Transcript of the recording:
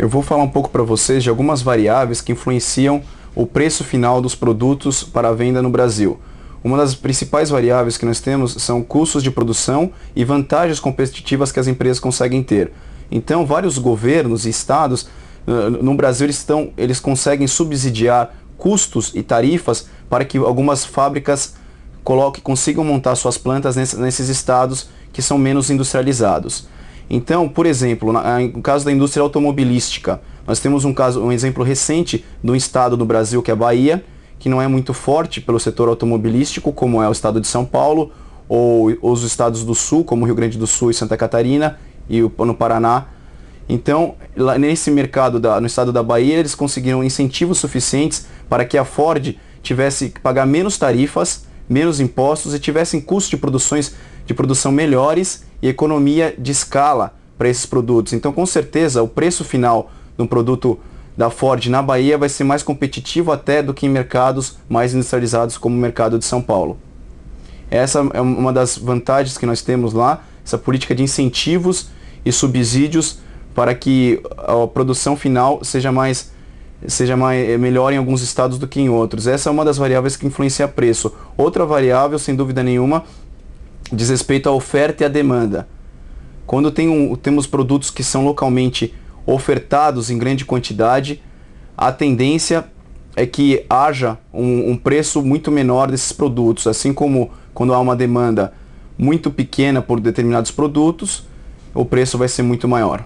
eu vou falar um pouco para vocês de algumas variáveis que influenciam o preço final dos produtos para venda no Brasil. Uma das principais variáveis que nós temos são custos de produção e vantagens competitivas que as empresas conseguem ter. Então, vários governos e estados eh, no Brasil eles, estão, eles conseguem subsidiar custos e tarifas para que algumas fábricas coloquem, consigam montar suas plantas nesses estados que são menos industrializados. Então, por exemplo, no caso da indústria automobilística, nós temos um caso, um exemplo recente de um estado do Brasil que é a Bahia, que não é muito forte pelo setor automobilístico, como é o estado de São Paulo, ou, os estados do Sul, como Rio Grande do Sul e Santa Catarina, e no Paraná. Então, nesse mercado, da, no estado da Bahia, eles conseguiram incentivos suficientes para que a Ford tivesse que pagar menos tarifas, menos impostos e tivessem custos de produções de produção melhores e economia de escala para esses produtos. Então, com certeza, o preço final de um produto da Ford na Bahia vai ser mais competitivo até do que em mercados mais industrializados como o mercado de São Paulo. Essa é uma das vantagens que nós temos lá, essa política de incentivos e subsídios para que a produção final seja mais seja mais, eh, melhor em alguns estados do que em outros. Essa é uma das variáveis que influencia preço. Outra variável, sem dúvida nenhuma, diz respeito à oferta e à demanda. Quando tem um, temos produtos que são localmente ofertados em grande quantidade, a tendência é que haja um, um, preço muito menor desses produtos, assim como quando há uma demanda muito pequena por determinados produtos, o preço vai ser muito maior.